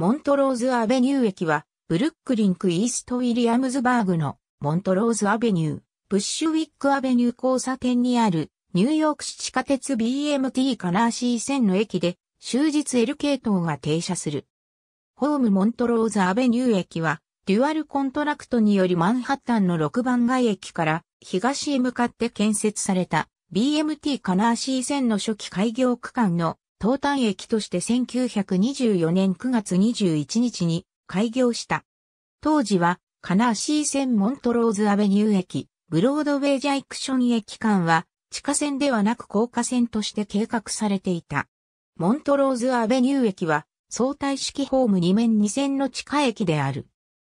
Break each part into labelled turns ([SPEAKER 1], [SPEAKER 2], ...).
[SPEAKER 1] モントローズアベニュー駅は、ブルックリンクイーストウィリアムズバーグのモントローズアベニュー、ブッシュウィックアベニュー交差点にある、ニューヨーク市地下鉄 BMT カナーシー線の駅で、終日 L 系統が停車する。ホームモントローズアベニュー駅は、デュアルコントラクトによりマンハッタンの6番街駅から東へ向かって建設された BMT カナーシー線の初期開業区間の東端駅として1924年9月21日に開業した。当時は、カナーシー線モントローズアベニュー駅、ブロードウェイジャイクション駅間は、地下線ではなく高架線として計画されていた。モントローズアベニュー駅は、相対式ホーム2面2線の地下駅である。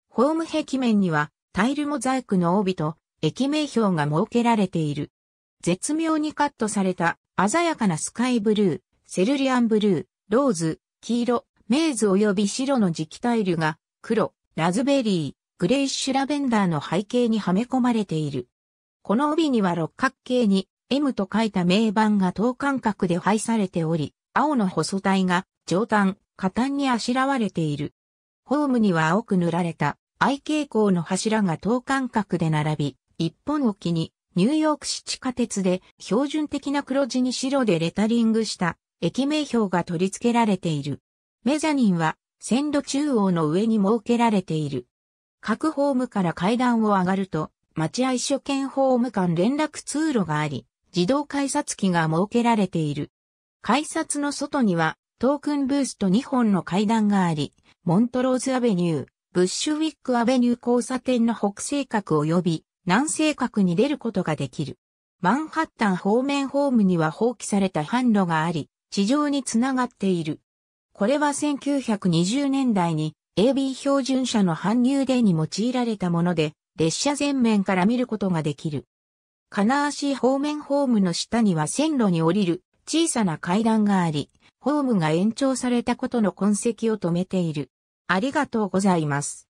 [SPEAKER 1] ホーム壁面には、タイルモザイクの帯と、駅名標が設けられている。絶妙にカットされた、鮮やかなスカイブルー、セルリアンブルー、ローズ、黄色、メーズ及び白の磁気タイルが、黒、ラズベリー、グレイッシュラベンダーの背景にはめ込まれている。この帯には六角形に M と書いた銘板が等間隔で配されており、青の細体が上端、下端にあしらわれている。ホームには青く塗られた I 傾向の柱が等間隔で並び、一本置きにニューヨーク市地下鉄で標準的な黒地に白でレタリングした駅名標が取り付けられている。メザニンは線路中央の上に設けられている。各ホームから階段を上がると、待合所兼ホーム間連絡通路があり、自動改札機が設けられている。改札の外には、トークンブースと2本の階段があり、モントローズアベニュー、ブッシュウィックアベニュー交差点の北西角及び南西角に出ることができる。マンハッタン方面ホームには放棄された販路があり、地上につながっている。これは1920年代に AB 標準車の搬入でに用いられたもので、列車前面から見ることができる。金足方面ホームの下には線路に降りる小さな階段があり、ホームが延長されたことの痕跡を止めている。ありがとうございます。